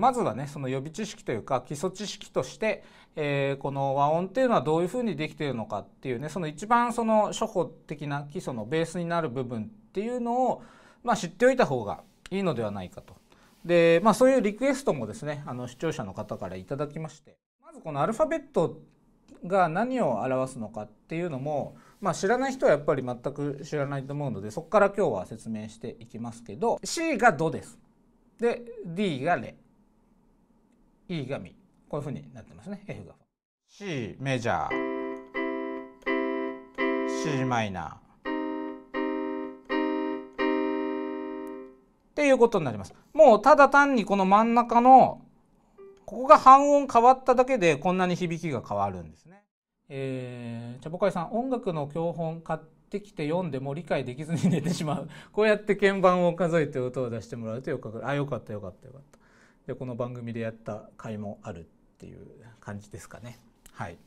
まずはねその予備知識というか基礎知識として、えー、この和音っていうのはどういうふうにできているのかっていうねその一番その初歩的な基礎のベースになる部分っていうのを、まあ、知っておいた方がいいのではないかと。でまあ、そういうリクエストもですねあの視聴者の方からいただきましてまずこのアルファベットが何を表すのかっていうのも、まあ、知らない人はやっぱり全く知らないと思うのでそこから今日は説明していきますけど C が「ド」です。で D が「レ」E がミこういうふうになってますね F が C メジャー C マイナーっていうことになりますもうただ単にこの真ん中のここが半音変わっただけでこんなに響きが変わるんですねえー、チャボカイさん音楽の教本買ってきて読んでも理解できずに寝てしまうこうやって鍵盤を数えて音を出してもらうとよくわかるあよかったよかったよかったでこの番組でやった回もあるっていう感じですかねはい。